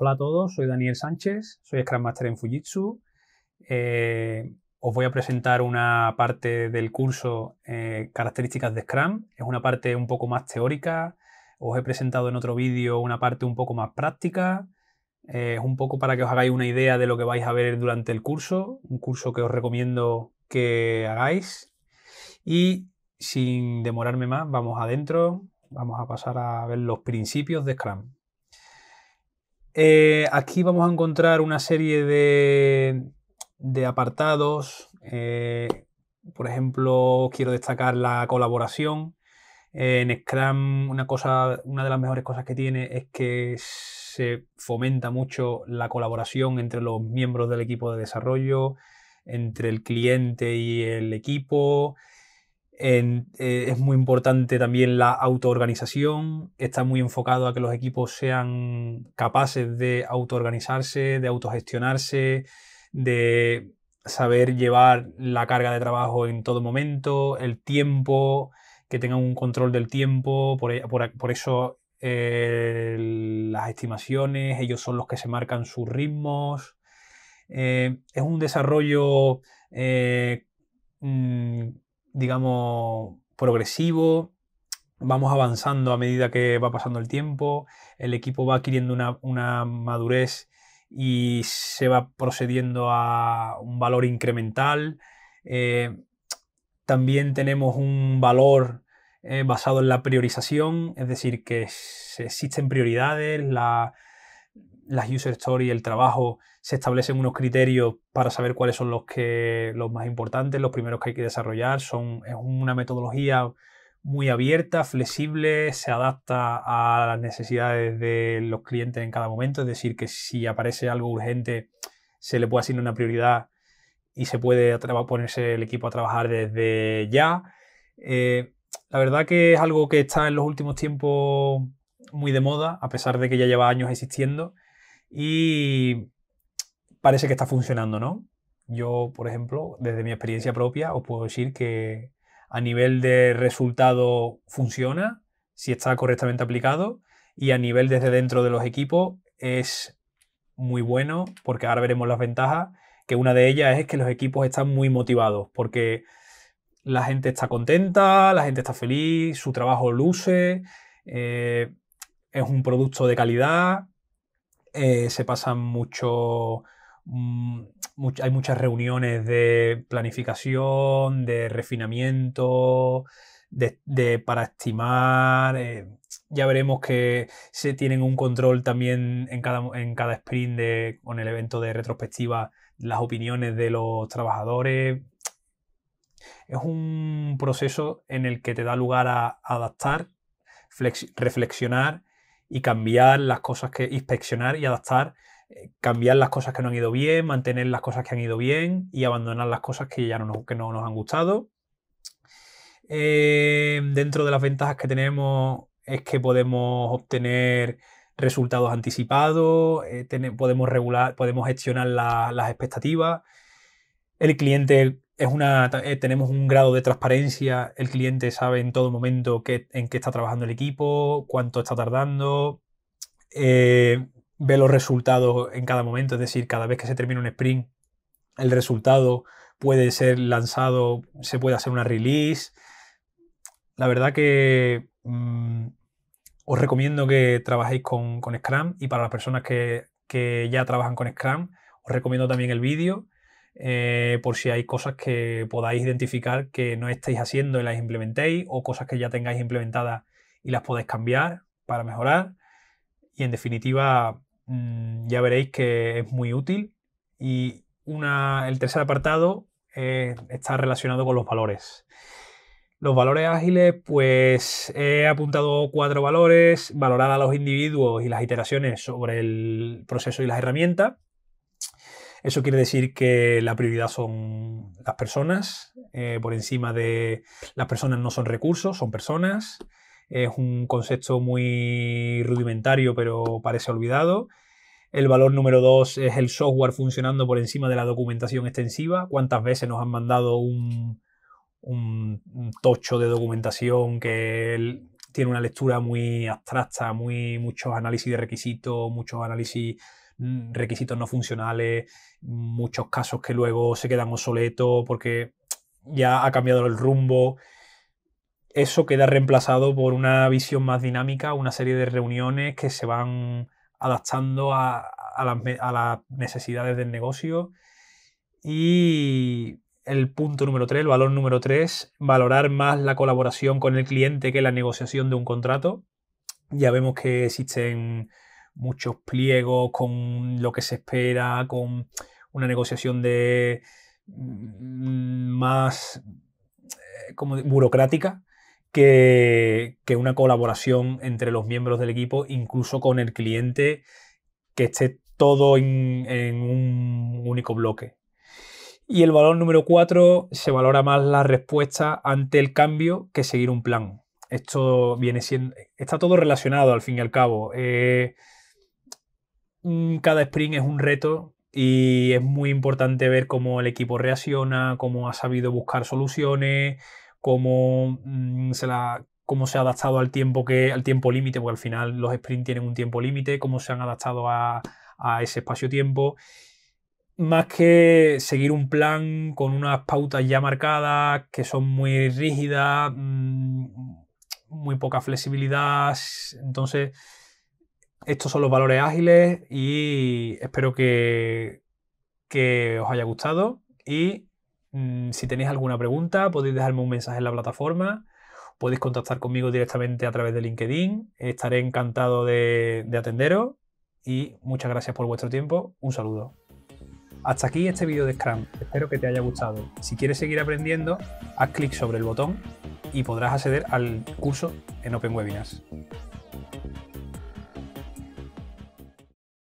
Hola a todos, soy Daniel Sánchez, soy Scrum Master en Fujitsu. Eh, os voy a presentar una parte del curso eh, Características de Scrum. Es una parte un poco más teórica. Os he presentado en otro vídeo una parte un poco más práctica. Eh, es un poco para que os hagáis una idea de lo que vais a ver durante el curso. Un curso que os recomiendo que hagáis. Y sin demorarme más, vamos adentro. Vamos a pasar a ver los principios de Scrum. Eh, aquí vamos a encontrar una serie de, apartados. Eh, por ejemplo, quiero destacar la colaboración. Eh, en Scrum, una de las mejores cosas que tiene es que se fomenta mucho la colaboración entre los miembros del equipo de desarrollo, entre el cliente y el equipo. Eh, es muy importante también la autoorganización, está muy enfocado a que los equipos sean capaces de autoorganizarse, de autogestionarse, de saber llevar la carga de trabajo en todo momento, el tiempo, que tengan un control del tiempo, por, eh, eso eh, las estimaciones, ellos son los que se marcan sus ritmos. es un desarrollo mm, digamos, progresivo, vamos avanzando a medida que va pasando el tiempo, el equipo va adquiriendo una, madurez y se va procediendo a un valor incremental. Eh, también tenemos un valor eh, basado en la priorización, es decir, que existen prioridades, la, las user stories, el trabajo, se establecen unos criterios para saber cuáles son los, que, los más importantes, los primeros que hay que desarrollar. Son, es una metodología muy abierta, flexible, se adapta a las necesidades de los clientes en cada momento, es decir, que si aparece algo urgente se le puede asignar una prioridad y se puede ponerse el equipo a trabajar desde ya. Eh, la verdad que es algo que está en los últimos tiempos muy de moda, a pesar de que ya lleva años existiendo y parece que está funcionando, ¿no? Yo, por ejemplo, desde mi experiencia propia, os puedo decir que a nivel de resultado funciona, si está correctamente aplicado, y a nivel desde dentro de los equipos es muy bueno, porque ahora veremos las ventajas, que una de ellas es que los equipos están muy motivados, porque la gente está contenta, la gente está feliz, su trabajo luce, eh, es un producto de calidad, eh, se pasan mucho, mm, hay muchas reuniones de planificación, de refinamiento, de, para estimar. Eh, ya veremos que se tienen un control también en cada, sprint con el evento de retrospectiva, las opiniones de los trabajadores. Es un proceso en el que te da lugar a adaptar, reflexionar y cambiar las cosas que inspeccionar y adaptar, eh, cambiar las cosas que no han ido bien, mantener las cosas que han ido bien y abandonar las cosas que ya no nos, han gustado. Eh, dentro de las ventajas que tenemos es que podemos obtener resultados anticipados, eh, podemos regular, podemos gestionar las expectativas. El cliente eh, tenemos un grado de transparencia, el cliente sabe en todo momento en qué está trabajando el equipo, cuánto está tardando, eh, ve los resultados en cada momento, es decir, cada vez que se termina un sprint, el resultado puede ser lanzado, se puede hacer una release. La verdad que mm, os recomiendo que trabajéis con, Scrum y para las personas que ya trabajan con Scrum, os recomiendo también el vídeo eh, por si hay cosas que podáis identificar que no estáis haciendo y las implementéis, o cosas que ya tengáis implementadas y las podéis cambiar para mejorar. Y en definitiva, mm, ya veréis que es muy útil. Y el tercer apartado está relacionado con los valores. Los valores ágiles, pues he apuntado cuatro valores, valorar a los individuos y las iteraciones sobre el proceso y las herramientas eso quiere decir que la prioridad son las personas, eh, por encima de las personas no son recursos, son personas. Es un concepto muy rudimentario, pero parece olvidado. El valor número dos es el software funcionando por encima de la documentación extensiva. ¿Cuántas veces nos han mandado un, tocho de documentación que tiene una lectura muy abstracta, muy, muchos análisis de requisitos, muchos análisis Mm, requisitos no funcionales, muchos casos que luego se quedan obsoletos porque ya ha cambiado el rumbo. Eso queda reemplazado por una visión más dinámica, una serie de reuniones que se van adaptando a, las, las necesidades del negocio. Y el punto número 3, el valor número 3, valorar más la colaboración con el cliente que la negociación de un contrato. Ya vemos que existen muchos pliegos, con lo que se espera, con una negociación de mm, más eh, como burocrática que, una colaboración entre los miembros del equipo, incluso con el cliente, que esté todo en, un único bloque. Y el valor número cuatro se valora más la respuesta ante el cambio que seguir un plan. Esto viene siendo. está todo relacionado al fin y al cabo. Eh, cada sprint es un reto y es muy importante ver cómo el equipo reacciona, cómo ha sabido buscar soluciones, cómo mm, se la cómo se ha adaptado al tiempo que al tiempo límite, porque al final los sprints tienen un tiempo límite, cómo se han adaptado a, ese espacio-tiempo. Más que seguir un plan con unas pautas ya marcadas, que son muy rígidas, mm, muy poca flexibilidad. Entonces, estos son los valores ágiles y espero que, que os haya gustado. Y mm, si tenéis alguna pregunta, podéis dejarme un mensaje en la plataforma. Podéis contactar conmigo directamente a través de LinkedIn. Estaré encantado de, de atenderos. Y muchas gracias por vuestro tiempo. Un saludo. Hasta aquí este vídeo de Scrum, espero que te haya gustado. Si quieres seguir aprendiendo, haz clic sobre el botón y podrás acceder al curso en Open Webinars.